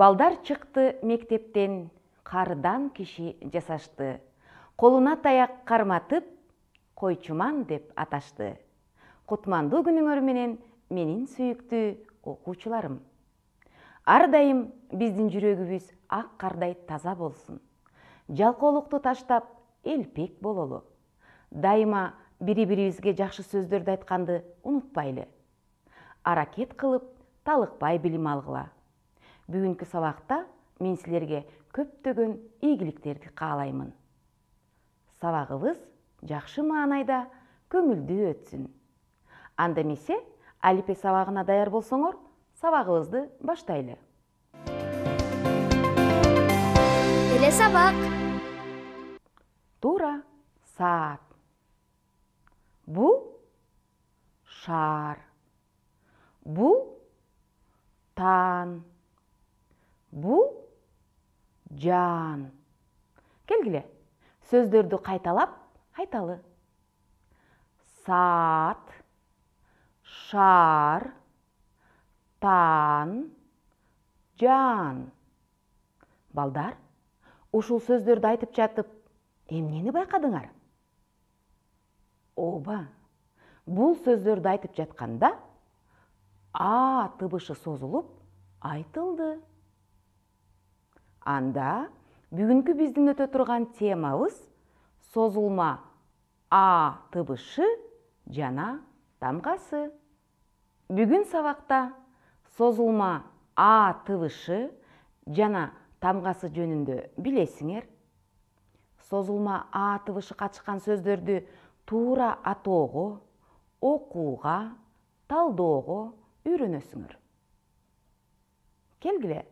балдар чықты мектептен қардан кеше жасашты қолына таяқ қарматып қойчыман деп аташты құтманды күніңөр менен менің сүйікті оқушыларым ардайым біздің жүрегіміз ақ қардай таза болсын Жалқолықты таштап элпек бололу дайыма бири бирибизге жакшы сөздерді айтқанды унутпайлы аракет кылып талыкпай білім алғыла бүгінгі сабақта мен сілерге көптеген игіліктерді қалаймын сабағыбыз жақсы маңайда көңілді өтсін анда месе әліппе сабағына даяр болсоңор сабағыбызды баштайлы келе сабақ Тура саат бұл шар бұл таң бұл жан келгіле сөздерді қайталап айталы сат шар тан жан балдар ушул сөздерді айтып жатып эмнени байкадыңар оба бұл сөздерді айтып жатқанда а тыбышы созулуп айтылды анда бүгінгі біздің өте тұрған темабыз созылма а тыбышы жана тамғасы. бүгін сабақта созылма а тыбышы жана тамғасы жөнінді білесіңер. созылма а тыбышы катышкан сөздерді туура атоого окууга талдоого үйрөнөсүңөр келгиле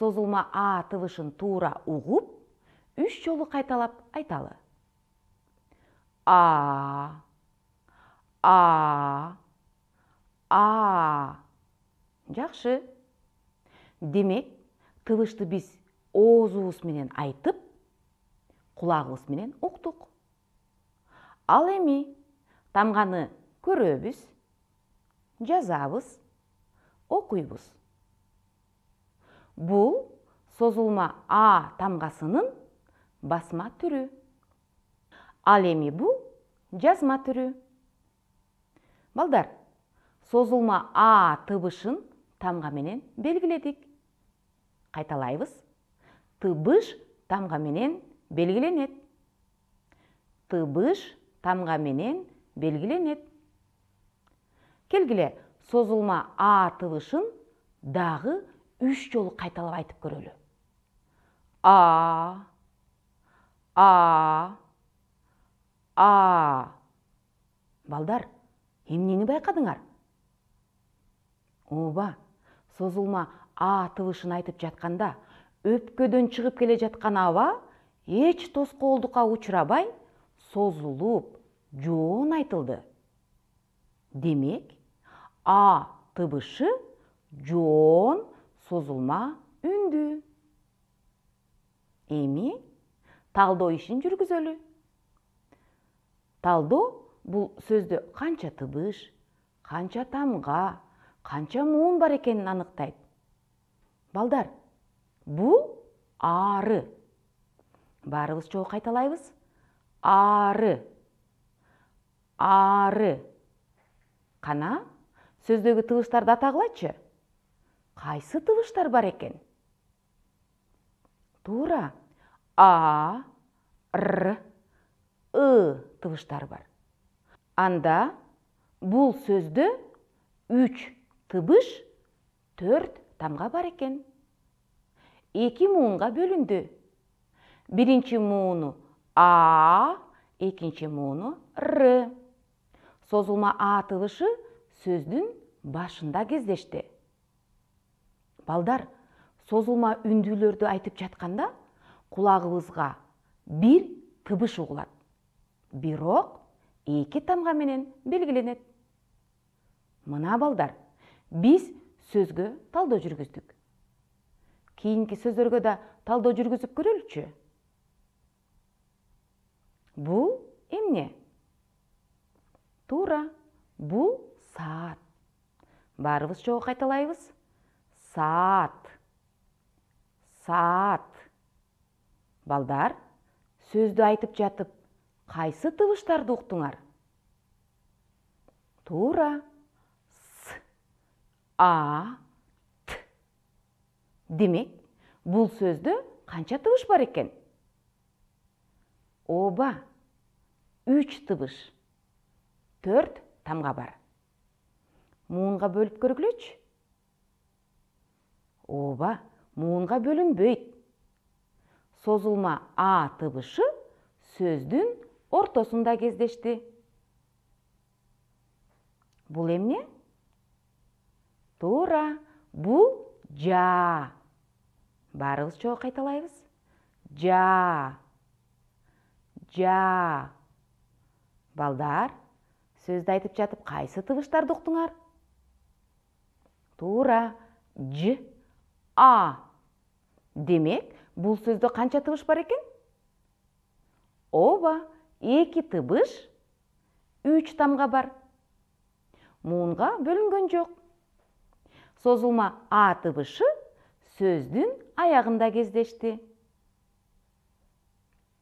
созылма а тывышын туура угуп үш жолу қайталап айталы а а а Жақшы. демек тывышты биз оозубуз менен айтып кулагыбыз менен уктук ал эми тамганы көрөбүз жазабыз окуйбуз бұл созылма а тамғасының басма түрі ал емі бұл жазма түрі балдар созылма а тыбышын тамғаменен белгіледік Қайталайыз, тыбыш тамғаменен белгіленет. тыбыш тамғаменен белгіленет. келгіле созылма а тыбышын дағы үш жолы қайталап айтып көрелі а а а балдар эмнени байкадыңар Оба, созулма а тыбышын айтып жатканда өпкөдөн чыгып келе жаткан аба эч тоскоолдукка учурабай созулуп жоон айтылды демек а тыбышы жоон созулма үндү эми талдоо ишин жүргүзөлү талдоо бул сөздө канча тыбыш канча тамга канча муун бар экенин аныктайт балдар бул аары баарыбыз чогуу кайталайбыз аары аары кана сөздөгү тыбыштарды атагылачы қайсы тұлыштар бар екен тура а р ы тұлыштар бар анда бұл сөзді үч тыбыш төрт тамға бар екен Екі муунга бөлінді. биринчи мууну а екінші мууну р Созылма а тыбышы сөздің башында кездешти балдар созылма үнділерді айтып жатқанда кулагыбызга бір тыбыш угулат бирок екі тамға менен белгиленет мына балдар Биз сөзгө талдоо жүргіздік кийинки сөздөргө да талдоо жүргізіп көрөлүчү бұл эмне туура бул саат баарыбыз чогуу кайталайбыз саат саат балдар сөзді айтып жатып қайсы тыбыштарды ұқтыңар тура с а т демек бұл сөзді қанша тыбыш бар екен оба үч тыбыш төрт тамға бар муынға бөліп көргілечі ооба муунга бөлүнбөйт созулма а тыбышы сөздүн ортосунда кездешти бул эмне туура бул жа баарыбыз чогуу кайталайбыз жа жа балдар сөздү айтып жатып кайсы тыбыштарды уктуңар туура ж а демек бул сөздө канча тыбыш бар экен ооба эки тыбыш үч тамга бар муунга бөлүнгөн жок созулма а тыбышы сөздүн аягында кездешти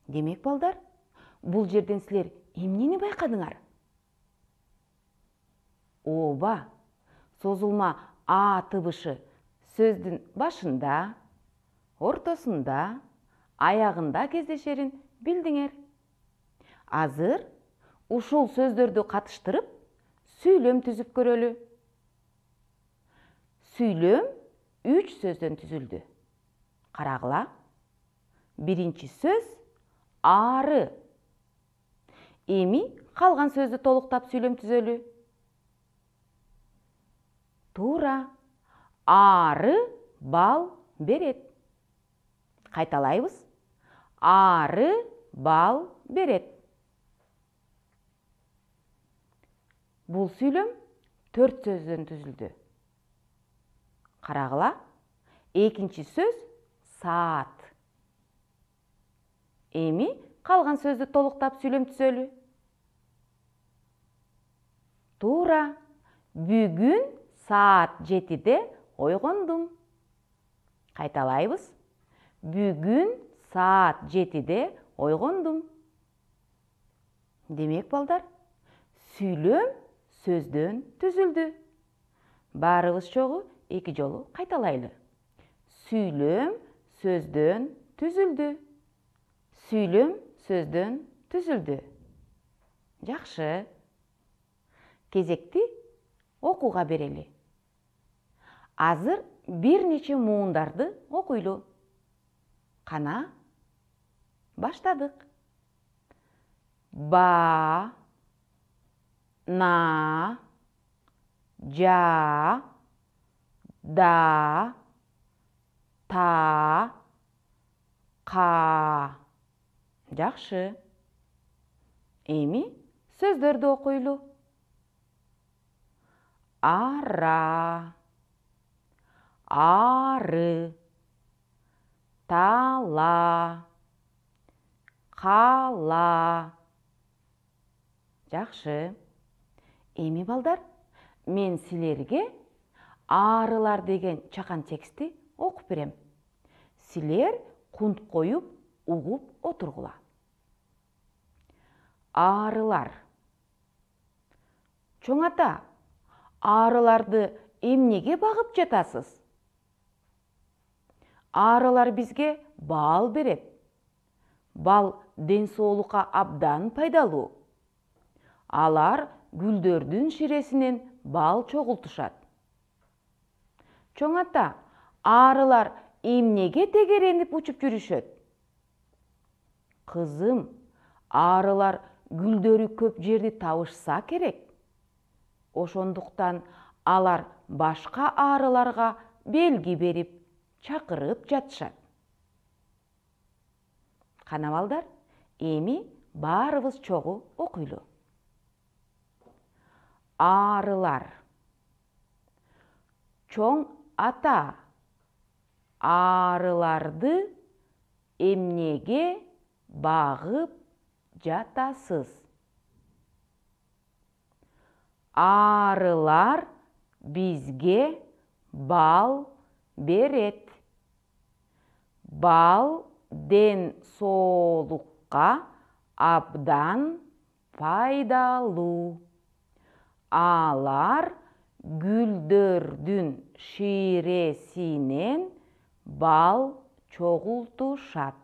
демек балдар бул жерден силер эмнени байкадыңар ооба созулма а тыбышы сөздің башында ортасында, аяғында кездешерін билдиңер азыр ушул сөздөрдү катыштырып сүйлөм түзүп көрөлү сүйлөм үч сөздөн түзүлдү карагыла биринчи сөз ары эми калган сөзді толуктап сүйлөм түзөлү туура ары бал берет. қайталаймыз ары бал берет. бұл сөйлем төрт сөзден түзілді қарағыла екінші сөз саат Емі, қалған сөзді толықтап сөйлем түзөлү Тура Бүгін саат жетиде ойгондум кайталайбыз бүгүн саат жетиде ойгондум демек балдар сүйлөм сөздөн түзілді. баарыбыз чогуу эки жолу кайталайлы сүйлөм сөздөн түзілді. сүйлөм сөздөн түзүлдү жакшы кезекти окууга берели азыр бир нече муундарды окуйлу кана баштадык ба на жа да та ка жакшы эми сөздөрдү окуйлу ара ары тала қала Жақшы. эми балдар мен силерге арылар деген чакан тексті окуп берем силер кунт қойып, угуп отургула арылар чоң ата арыларды эмнеге багып жатасыз арылар бізге бал береп. бал ден соолукка абдан пайдалу. алар гүлдөрдүн ширесинен бал чогултушат чоң ата арылар емнеге тегеренип учуп жүрүшөт Қызым, арылар гүлдөрү көп жерди табышса керек ошондуктан алар башқа арыларға белги берип чакырып жатышат кана балдар эми баарыбыз чогуу окуйлу аарылар чоң ата аарыларды эмнеге багып жатасыз аарылар бизге бал берет бал ден солукка абдан пайдалуу алар гүлдөрдүн ширесинен бал чогултушат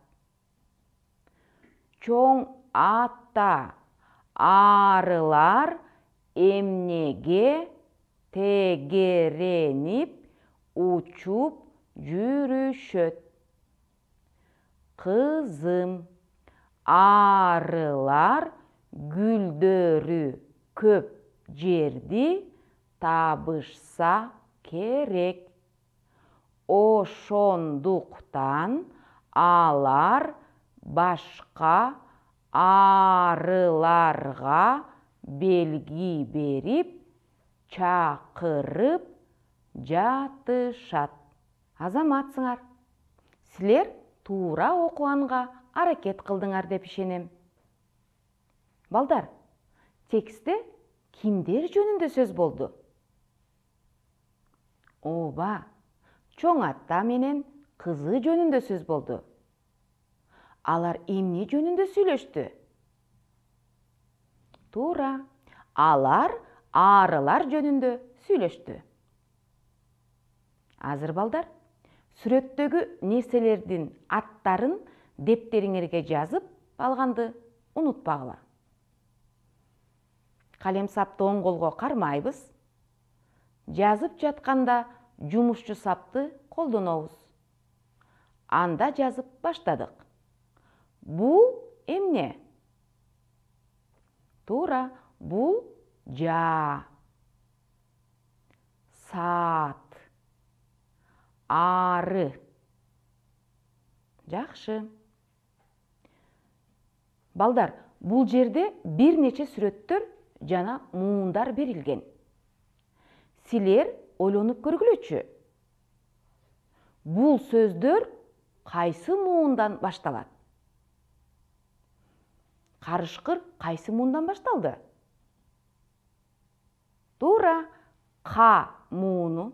чоң ата арылар эмнеге тегеренип учуп жүрүшөт кызым арылар гүлдөрү көп жерди табышса керек ошондуктан алар башка арыларга белги берип чакырып жатышат азаматсыңар силер туура окуганга аракет кылдыңар деп ишенем балдар текстте кимдер жөнүндө сөз болду ооба чоң ата менен кызы жөнүндө сөз болду алар эмне жөнүндө сүйлөштү туура алар арылар жөнүндө сүйлөштү азыр балдар сүрөттөгү нерселердин аттарын дептериңерге жазып алганды унутпагыла калем сапты оң колго кармайбыз жазып жатқанда жумушчу сапты колдонобуз анда жазып баштадык бул эмне туура бул жа. саат ары жакшы балдар бул жерде бир нече сүрөттөр жана муундар берилген силер ойлонуп көргүлөчү бул сөздөр кайсы муундан башталат карышкыр кайсы муундан башталды туура ка мууну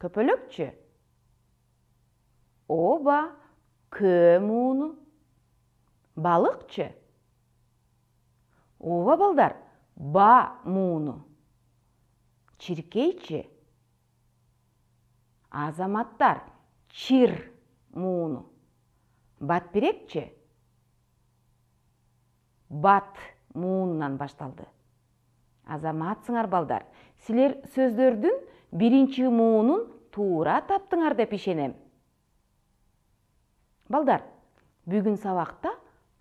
Köpölükçe. Oba көмуну балықчы. Ова балдар ба муну Чиркейчи. Азаматтар чир мууну. Батперекчи. Бат муунунан башталды. Азаматсыңар балдар. Силер сөздөрдүн биринчи муунун туура таптыңар деп ишенем балдар бүгүн сабакта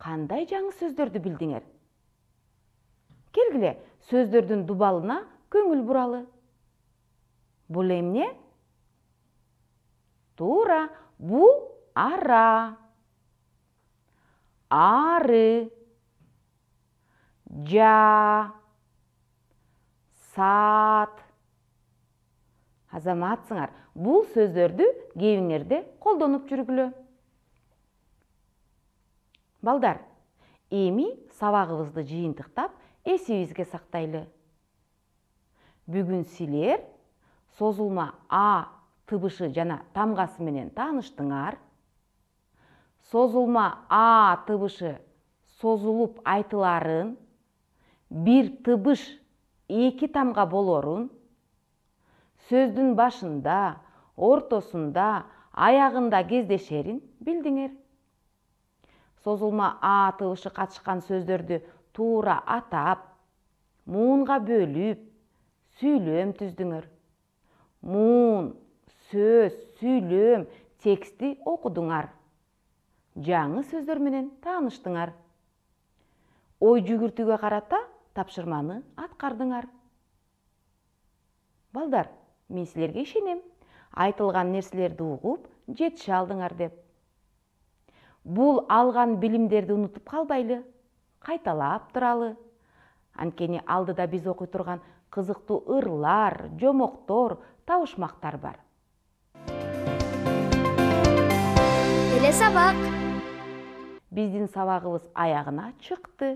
кандай жаңы сөздөрдү билдиңер келгиле сөздөрдүн дубалына көңүл буралы бул эмне туура бул ара ары жа саат азаматсыңар бұл сөздерді кебиңерде қолданып жүргілі. балдар эми сабагыбызды жыйынтыктап эсибизге сақтайлы. Бүгін силер созылма а тыбышы жана тамғасы менен таныштыңар. созулма а тыбышы созылып айтыларын бир тыбыш екі тамға болорун сөздүн башында ортосунда аягында кездешерин билдиңер созулма а тыбышы катышкан сөздөрдү туура атап муунга бөлүп сүйлөм түздүңөр муун сөз сүйлөм текстти окудуңар жаңы сөздөр менен тааныштыңар ой жүгүртүүгө карата тапшырманы аткардыңар балдар мен сілерге ишенем айтылған нерселерди угуп жетише алдыңар деп бул алған билимдерди унутуп калбайлы кайталап туралы анткени алдыда биз окуй турган кызыктуу ырлар жомоктор табышмактар бар эле сабак биздин сабагыбыз аягына чыкты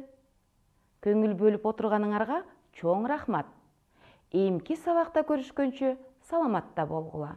көңүл бөлүп отурганыңарга чоң рахмат эмки сабакта көрүшкөнчө саламатта болгула